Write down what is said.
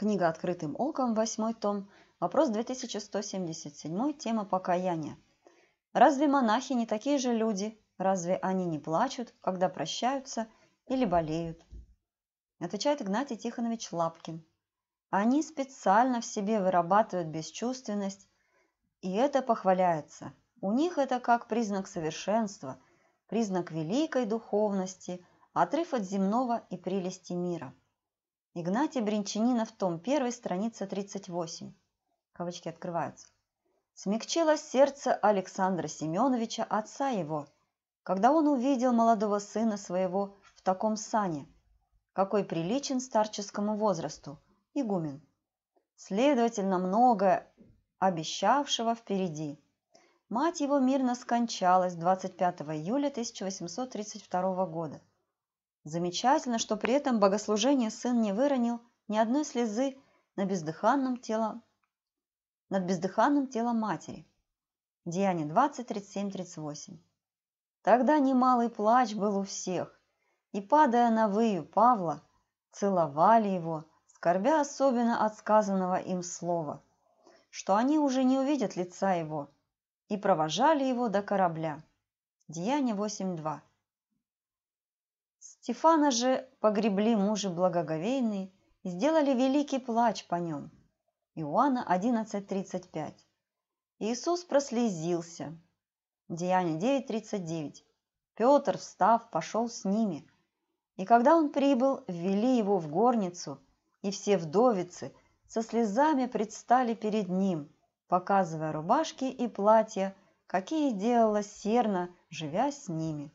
Книга «Открытым оком», восьмой том, вопрос 2177, тема «Покаяние». Разве монахи не такие же люди? Разве они не плачут, когда прощаются или болеют? Отвечает Игнатий Тихонович Лапкин. Они специально в себе вырабатывают бесчувственность, и это похваляется. У них это как признак совершенства, признак великой духовности, отрыв от земного и прелести мира – Игнатий Бринчанинов, том 1, страница 38. Кавычки открываются. Смягчилось сердце Александра Семеновича, отца его, когда он увидел молодого сына своего в таком сане, какой приличен старческому возрасту, игумен. Следовательно, многое обещавшего впереди. Мать его мирно скончалась 25 июля 1832 года. Замечательно, что при этом богослужение сын не выронил ни одной слезы на бездыханном тело, над бездыханным телом матери. Деяние 20, Тогда немалый плач был у всех, и, падая на выю Павла, целовали его, скорбя особенно от сказанного им слова, что они уже не увидят лица его, и провожали его до корабля. Деяние 8.2. Стефана же погребли мужи благоговейные и сделали великий плач по нем. Иоанна 11.35. Иисус прослезился. Деяние 9.39. Петр, встав, пошел с ними. И когда он прибыл, ввели его в горницу, и все вдовицы со слезами предстали перед ним, показывая рубашки и платья, какие делала Серна, живя с ними.